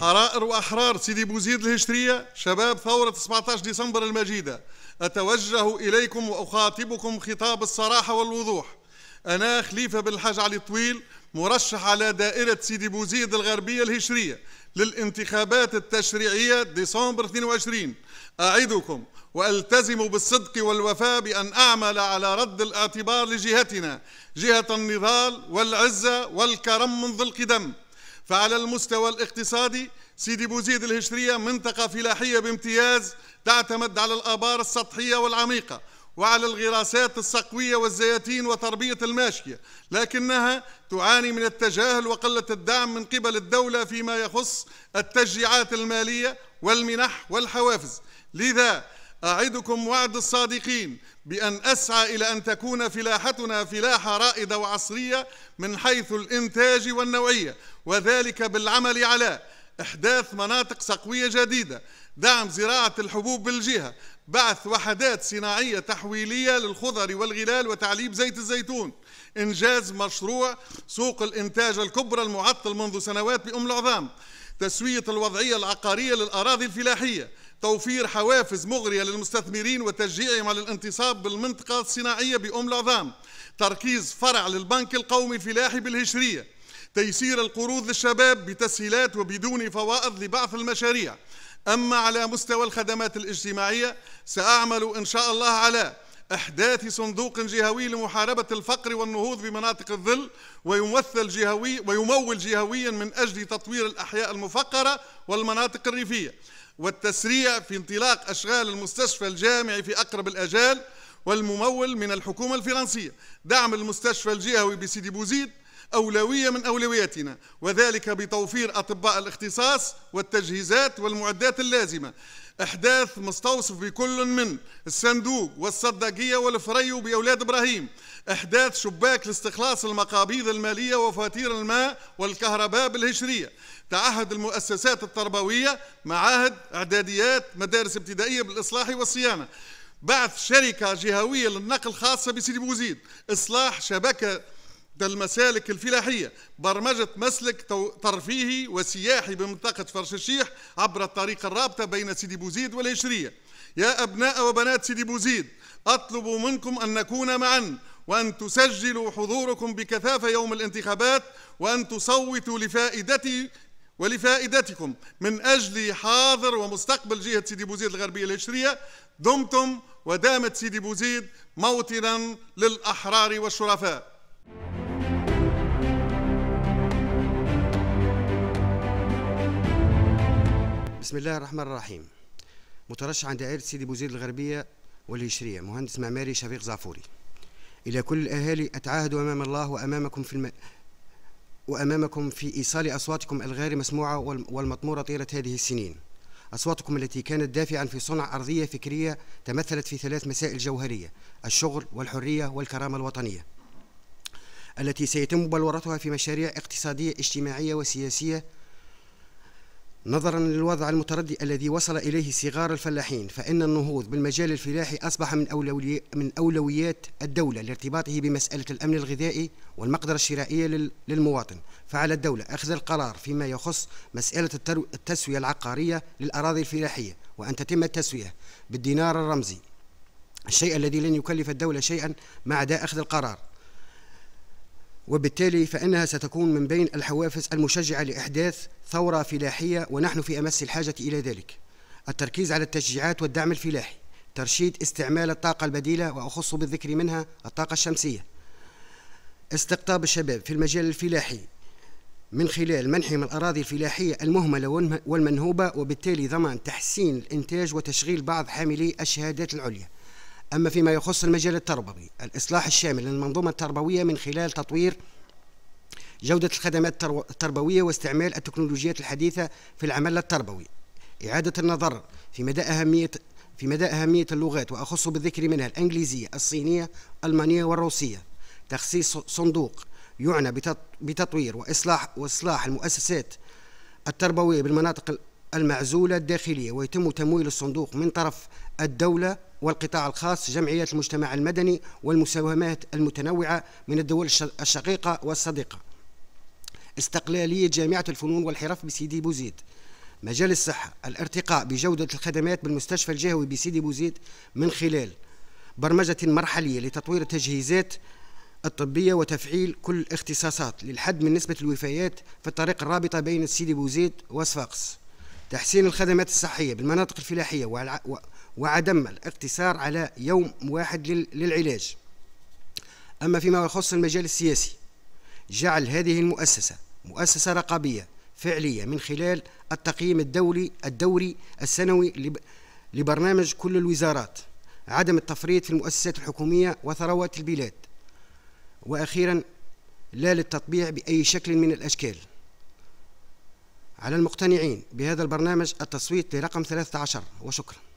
حرائر وأحرار سيدي بوزيد الهشترية شباب ثورة 17 ديسمبر المجيدة أتوجه إليكم وأخاطبكم خطاب الصراحة والوضوح أنا خليفة بن الحاج علي الطويل مرشح على دائرة سيدي بوزيد الغربية الهشرية للانتخابات التشريعية ديسمبر 22 أعدكم والتزم بالصدق والوفاء بان اعمل على رد الاعتبار لجهتنا جهه النضال والعزه والكرم منذ القدم فعلى المستوى الاقتصادي سيدي بوزيد الهشرية منطقة فلاحية بامتياز تعتمد على الآبار السطحية والعميقة وعلى الغراسات السقوية والزياتين وتربية الماشية لكنها تعاني من التجاهل وقلة الدعم من قبل الدولة فيما يخص التشجيعات المالية والمنح والحوافز لذا أعدكم وعد الصادقين بأن أسعى إلى أن تكون فلاحتنا فلاحة رائدة وعصرية من حيث الإنتاج والنوعية وذلك بالعمل على إحداث مناطق سقوية جديدة دعم زراعة الحبوب بالجهة بعث وحدات صناعية تحويلية للخضر والغلال وتعليب زيت الزيتون إنجاز مشروع سوق الإنتاج الكبرى المعطل منذ سنوات بأم العظام تسوية الوضعية العقارية للأراضي الفلاحية توفير حوافز مغرية للمستثمرين وتشجيعهم على الانتصاب بالمنطقة الصناعية بأم العظام تركيز فرع للبنك القومي الفلاحي بالهشرية تيسير القروض للشباب بتسهيلات وبدون فوائض لبعث المشاريع أما على مستوى الخدمات الاجتماعية سأعمل إن شاء الله على إحداث صندوق جهوي لمحاربة الفقر والنهوض بمناطق الظل ويمثل جهوي ويمول جهويا من أجل تطوير الأحياء المفقرة والمناطق الريفية والتسريع في انطلاق أشغال المستشفى الجامعي في أقرب الأجال والممول من الحكومة الفرنسية دعم المستشفى الجهوي بسيدي بوزيد أولوية من أولوياتنا وذلك بتوفير أطباء الاختصاص والتجهيزات والمعدات اللازمة احداث مستوصف بكل من الصندوق والصداقيه والفريو باولاد ابراهيم احداث شباك لاستخلاص المقابيض الماليه وفواتير الماء والكهرباء بالهشريه تعهد المؤسسات التربويه معاهد اعداديات مدارس ابتدائيه بالاصلاح والصيانه بعث شركه جهويه للنقل خاصه بسيدي بوزيد اصلاح شبكه ده المسالك الفلاحية برمجة مسلك ترفيهي وسياحي بمنطقة فرش الشيح عبر الطريق الرابطة بين سيدي بوزيد والهشرية يا أبناء وبنات سيدي بوزيد أطلب منكم أن نكون معا وأن تسجلوا حضوركم بكثافة يوم الانتخابات وأن تصوتوا لفائدتي ولفائدتكم من أجل حاضر ومستقبل جهة سيدي بوزيد الغربية الهشرية دمتم ودامت سيدي بوزيد موطنا للأحرار والشرفاء بسم الله الرحمن الرحيم مترشح عن دائرة سيدي بوزير الغربية والهشرية مهندس معماري شفيق زعفوري إلى كل الأهالي أتعاهد أمام الله وأمامكم في الم... وأمامكم في إيصال أصواتكم الغير مسموعة والمطمورة طيلة هذه السنين أصواتكم التي كانت دافعا في صنع أرضية فكرية تمثلت في ثلاث مسائل جوهرية الشغل والحرية والكرامة الوطنية التي سيتم بلورتها في مشاريع اقتصادية اجتماعية وسياسية نظرا للوضع المتردي الذي وصل إليه صغار الفلاحين فإن النهوض بالمجال الفلاحي أصبح من, أولوي من أولويات الدولة لارتباطه بمسألة الأمن الغذائي والمقدرة الشرائية للمواطن فعلى الدولة أخذ القرار فيما يخص مسألة التسوية العقارية للأراضي الفلاحية وأن تتم التسوية بالدينار الرمزي الشيء الذي لن يكلف الدولة شيئا ما عدا أخذ القرار وبالتالي فإنها ستكون من بين الحوافز المشجعة لإحداث ثورة فلاحية ونحن في أمس الحاجة إلى ذلك التركيز على التشجيعات والدعم الفلاحي ترشيد استعمال الطاقة البديلة وأخص بالذكر منها الطاقة الشمسية استقطاب الشباب في المجال الفلاحي من خلال منحهم الأراضي الفلاحية المهملة والمنهوبة وبالتالي ضمان تحسين الإنتاج وتشغيل بعض حاملي الشهادات العليا أما فيما يخص المجال التربوي الإصلاح الشامل للمنظومة التربوية من خلال تطوير جودة الخدمات التربوية واستعمال التكنولوجيات الحديثة في العمل التربوي إعادة النظر في مدى أهمية في مدى أهمية اللغات وأخص بالذكر منها الإنجليزية الصينية الألمانية والروسية تخصيص صندوق يعنى بتطوير وإصلاح وإصلاح المؤسسات التربوية بالمناطق المعزولة الداخلية ويتم تمويل الصندوق من طرف الدولة والقطاع الخاص جمعيات المجتمع المدني والمساهمات المتنوعة من الدول الشقيقة والصديقة استقلالية جامعة الفنون والحرف بسيدي بوزيد مجال الصحة الارتقاء بجودة الخدمات بالمستشفى الجهوي بسيدي بوزيد من خلال برمجة مرحلية لتطوير التجهيزات الطبية وتفعيل كل الاختصاصات للحد من نسبة الوفيات في الطريق الرابطة بين سيدي بوزيد وصفاقس تحسين الخدمات الصحية بالمناطق الفلاحية وعدم الاقتصار على يوم واحد للعلاج أما فيما يخص المجال السياسي جعل هذه المؤسسة مؤسسة رقابية فعلية من خلال التقييم الدولي الدوري السنوي لبرنامج كل الوزارات عدم التفريط في المؤسسات الحكومية وثروات البلاد وأخيرا لا للتطبيع بأي شكل من الأشكال على المقتنعين بهذا البرنامج التصويت لرقم 13 وشكرا